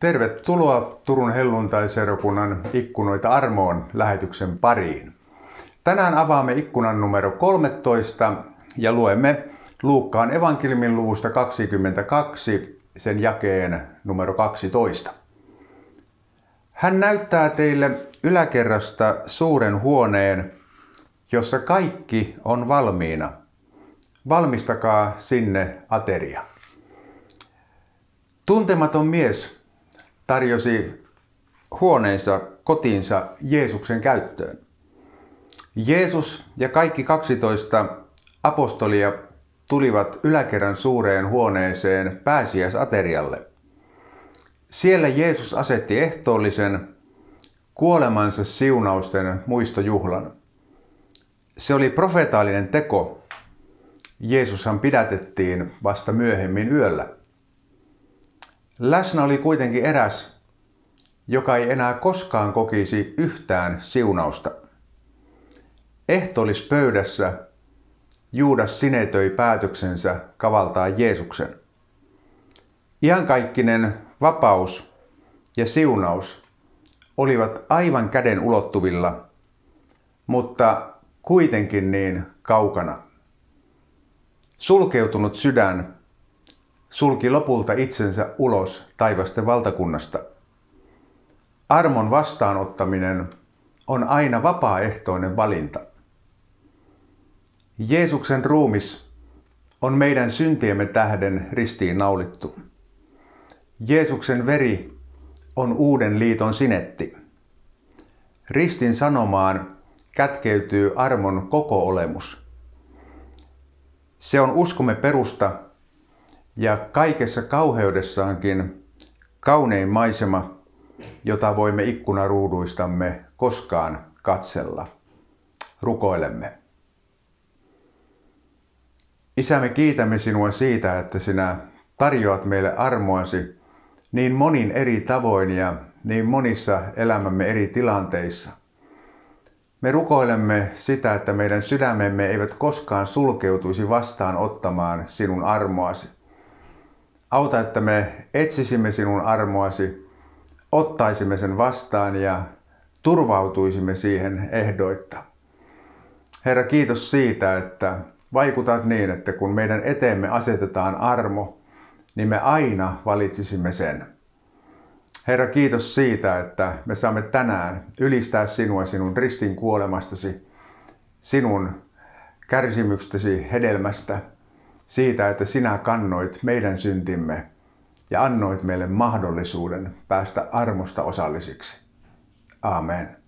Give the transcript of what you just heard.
Tervetuloa Turun helluntaiserokunnan ikkunoita armoon lähetyksen pariin. Tänään avaamme ikkunan numero 13 ja luemme Luukkaan evankeliumin luvusta 22 sen jakeen numero 12. Hän näyttää teille yläkerrasta suuren huoneen, jossa kaikki on valmiina. Valmistakaa sinne ateria. Tuntematon mies tarjosi huoneensa kotiinsa Jeesuksen käyttöön. Jeesus ja kaikki 12 apostolia tulivat yläkerran suureen huoneeseen pääsiäisaterialle. Siellä Jeesus asetti ehtoollisen kuolemansa siunausten muistojuhlan. Se oli profetaalinen teko. Jeesushan pidätettiin vasta myöhemmin yöllä. Läsnä oli kuitenkin eräs, joka ei enää koskaan kokisi yhtään siunausta. Ehtoollispöydässä Juudas sinetöi päätöksensä kavaltaa Jeesuksen. Iankaikkinen vapaus ja siunaus olivat aivan käden ulottuvilla, mutta kuitenkin niin kaukana. Sulkeutunut sydän sulki lopulta itsensä ulos taivasten valtakunnasta. Armon vastaanottaminen on aina vapaaehtoinen valinta. Jeesuksen ruumis on meidän syntiemme tähden ristiin naulittu. Jeesuksen veri on uuden liiton sinetti. Ristin sanomaan kätkeytyy armon koko olemus. Se on uskomme perusta ja kaikessa kauheudessaankin kaunein maisema, jota voimme ikkunaruuduistamme koskaan katsella. Rukoilemme. Isä, me kiitämme sinua siitä, että sinä tarjoat meille armoasi niin monin eri tavoin ja niin monissa elämämme eri tilanteissa. Me rukoilemme sitä, että meidän sydämemme eivät koskaan sulkeutuisi vastaan ottamaan sinun armoasi. Auta, että me etsisimme sinun armoasi, ottaisimme sen vastaan ja turvautuisimme siihen ehdoitta. Herra, kiitos siitä, että vaikutat niin, että kun meidän eteemme asetetaan armo, niin me aina valitsisimme sen. Herra, kiitos siitä, että me saamme tänään ylistää sinua sinun ristin kuolemastasi, sinun kärsimyksestäsi hedelmästä – siitä, että sinä kannoit meidän syntimme ja annoit meille mahdollisuuden päästä armosta osallisiksi. Amen.